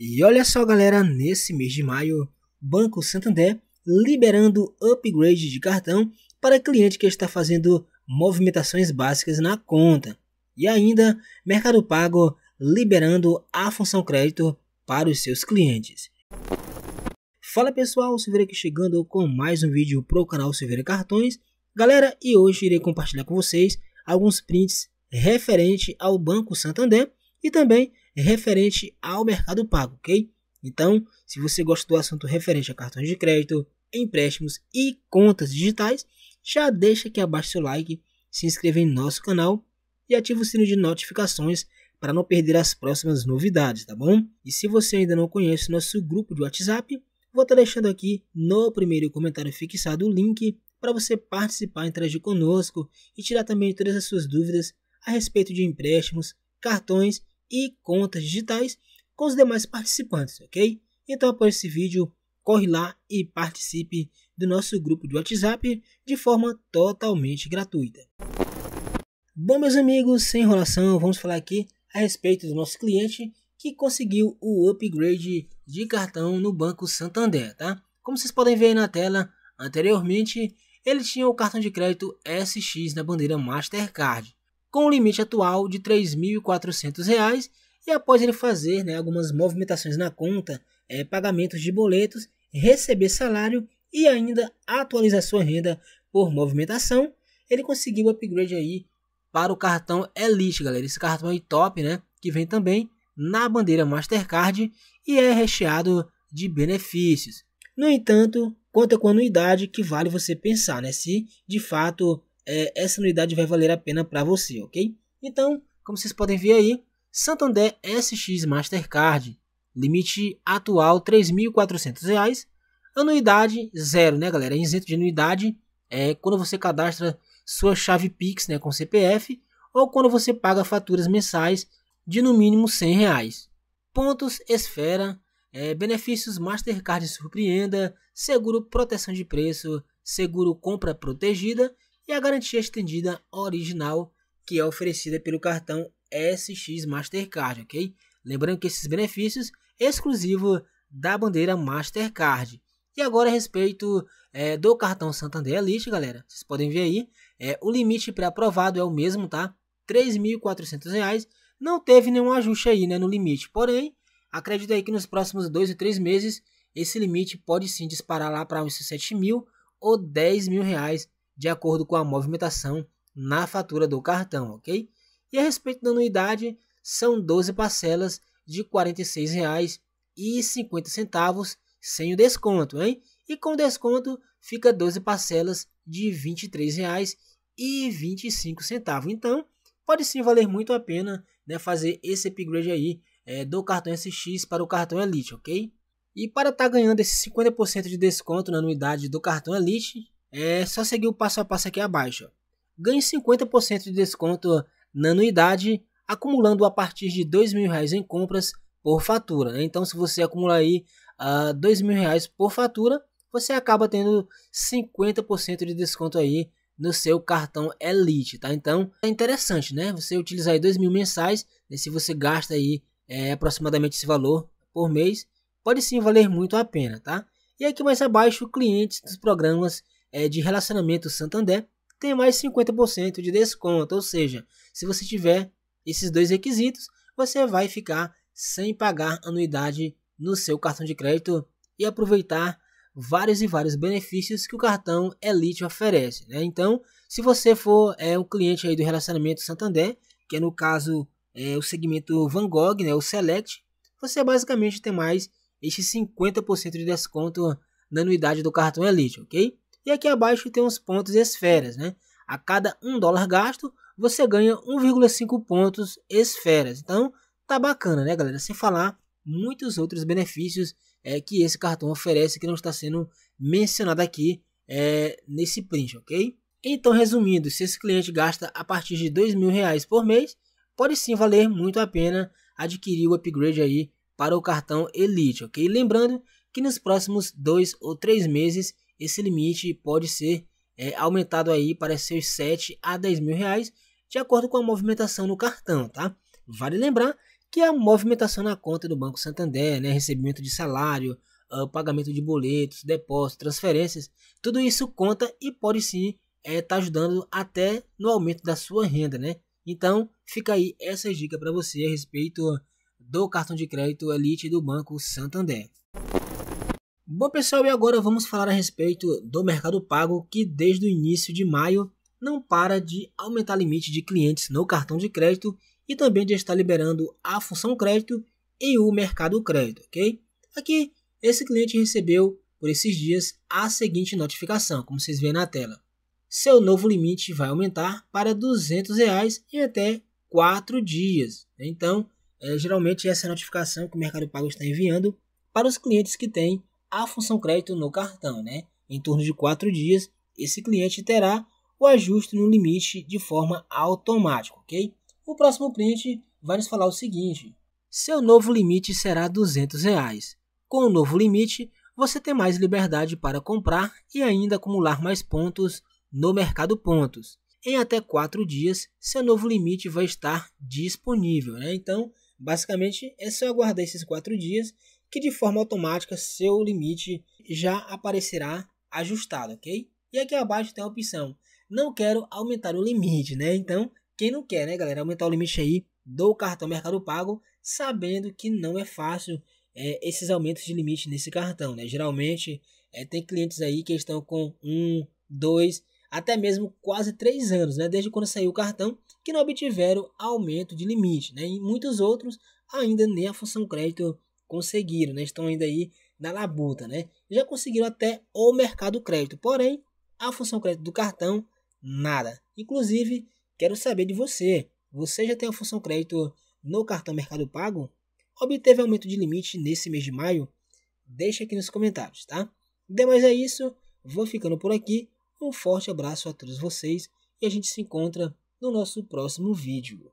E olha só, galera, nesse mês de maio, Banco Santander liberando upgrade de cartão para cliente que está fazendo movimentações básicas na conta. E ainda, Mercado Pago liberando a função crédito para os seus clientes. Fala pessoal, Silveira aqui chegando com mais um vídeo para o canal Silveira Cartões. Galera, e hoje irei compartilhar com vocês alguns prints referente ao Banco Santander e também é referente ao mercado pago, ok? Então, se você gosta do assunto referente a cartões de crédito, empréstimos e contas digitais, já deixa aqui abaixo seu like, se inscreva em nosso canal e ativa o sino de notificações para não perder as próximas novidades, tá bom? E se você ainda não conhece nosso grupo de WhatsApp, vou estar deixando aqui no primeiro comentário fixado o link para você participar, interagir conosco e tirar também todas as suas dúvidas a respeito de empréstimos, cartões e contas digitais com os demais participantes, ok? Então, após esse vídeo, corre lá e participe do nosso grupo de WhatsApp de forma totalmente gratuita. Bom, meus amigos, sem enrolação, vamos falar aqui a respeito do nosso cliente que conseguiu o upgrade de cartão no Banco Santander, tá? Como vocês podem ver na tela, anteriormente ele tinha o cartão de crédito SX na bandeira Mastercard com o limite atual de R$ 3.400 e após ele fazer né, algumas movimentações na conta, é, pagamentos de boletos, receber salário e ainda atualizar sua renda por movimentação, ele conseguiu o upgrade aí para o cartão Elite, galera. Esse cartão aí top, né? Que vem também na bandeira Mastercard e é recheado de benefícios. No entanto, conta com anuidade que vale você pensar, né? Se de fato é, essa unidade vai valer a pena para você, ok? Então, como vocês podem ver aí, Santander SX Mastercard, limite atual R$ 3.400, anuidade zero, né, galera? É isento de anuidade é quando você cadastra sua chave Pix, né, com CPF, ou quando você paga faturas mensais de no mínimo R$ 100. Reais. Pontos Esfera, é, benefícios Mastercard Surpreenda, seguro proteção de preço, seguro compra protegida e a garantia estendida original que é oferecida pelo cartão SX Mastercard, ok? Lembrando que esses benefícios exclusivo da bandeira Mastercard. E agora a respeito é, do cartão Santander Elite, galera, vocês podem ver aí, é, o limite pré-aprovado é o mesmo, tá? R$ 3.400, não teve nenhum ajuste aí né, no limite, porém, acredito aí que nos próximos dois ou três meses, esse limite pode sim disparar lá para uns R$ mil ou R$ mil reais de acordo com a movimentação na fatura do cartão, ok? E a respeito da anuidade, são 12 parcelas de R$ 46,50 sem o desconto, hein? E com desconto fica 12 parcelas de R$ 23,25. Então, pode sim valer muito a pena né, fazer esse upgrade aí é, do cartão SX para o cartão Elite, ok? E para estar tá ganhando esse 50% de desconto na anuidade do cartão Elite, é só seguir o passo a passo aqui abaixo. Ganhe 50% de desconto na anuidade, acumulando a partir de R$ 2.000 em compras por fatura. Então, se você acumular aí uh, R$ 2.000 por fatura, você acaba tendo 50% de desconto aí no seu cartão Elite, tá? Então, é interessante, né? Você utilizar aí 2 mil mensais, né? se você gasta aí é, aproximadamente esse valor por mês, pode sim valer muito a pena, tá? E aqui mais abaixo, clientes dos programas é, de relacionamento Santander tem mais 50% de desconto. Ou seja, se você tiver esses dois requisitos, você vai ficar sem pagar anuidade no seu cartão de crédito e aproveitar vários e vários benefícios que o cartão Elite oferece. Né? Então, se você for é, um cliente aí do relacionamento Santander, que é no caso é, o segmento Van Gogh, né, o Select, você basicamente tem mais este 50% de desconto na anuidade do cartão Elite, ok? E aqui abaixo tem os pontos esferas, né? A cada um dólar gasto, você ganha 1,5 pontos esferas. Então, tá bacana, né, galera? Sem falar muitos outros benefícios é, que esse cartão oferece que não está sendo mencionado aqui é, nesse print, ok? Então, resumindo, se esse cliente gasta a partir de dois mil reais por mês, pode sim valer muito a pena adquirir o upgrade aí para o cartão Elite, ok? Lembrando que nos próximos dois ou três meses esse limite pode ser é, aumentado aí para seus 7 a 10 mil reais, de acordo com a movimentação no cartão, tá? Vale lembrar que a movimentação na conta do Banco Santander, né, recebimento de salário, ah, pagamento de boletos, depósitos, transferências, tudo isso conta e pode sim estar é, tá ajudando até no aumento da sua renda, né? Então fica aí essa dica para você a respeito do cartão de crédito Elite do Banco Santander. Bom pessoal, e agora vamos falar a respeito do Mercado Pago que desde o início de maio não para de aumentar limite de clientes no cartão de crédito e também de estar liberando a função crédito e o mercado crédito, ok? Aqui, esse cliente recebeu por esses dias a seguinte notificação, como vocês veem na tela. Seu novo limite vai aumentar para R$ 200 reais em até 4 dias. Então, é, geralmente essa é a notificação que o Mercado Pago está enviando para os clientes que têm a função crédito no cartão. Né? Em torno de 4 dias, esse cliente terá o ajuste no limite de forma automática. ok? O próximo cliente vai nos falar o seguinte. Seu novo limite será R$ 200. Reais. Com o novo limite, você tem mais liberdade para comprar e ainda acumular mais pontos no mercado pontos. Em até 4 dias, seu novo limite vai estar disponível. Né? Então, basicamente, é só aguardar esses 4 dias que de forma automática seu limite já aparecerá ajustado, ok? E aqui abaixo tem a opção, não quero aumentar o limite, né? Então, quem não quer, né, galera, aumentar o limite aí do cartão Mercado Pago, sabendo que não é fácil é, esses aumentos de limite nesse cartão, né? Geralmente, é, tem clientes aí que estão com um, dois, até mesmo quase três anos, né? Desde quando saiu o cartão, que não obtiveram aumento de limite, né? E muitos outros ainda nem a função crédito conseguiram, né? Estão ainda aí na labuta, né? Já conseguiram até o mercado crédito, porém a função crédito do cartão nada. Inclusive, quero saber de você. Você já tem a função crédito no cartão Mercado Pago? Obteve aumento de limite nesse mês de maio? Deixa aqui nos comentários, tá? Demais é isso, vou ficando por aqui. Um forte abraço a todos vocês e a gente se encontra no nosso próximo vídeo.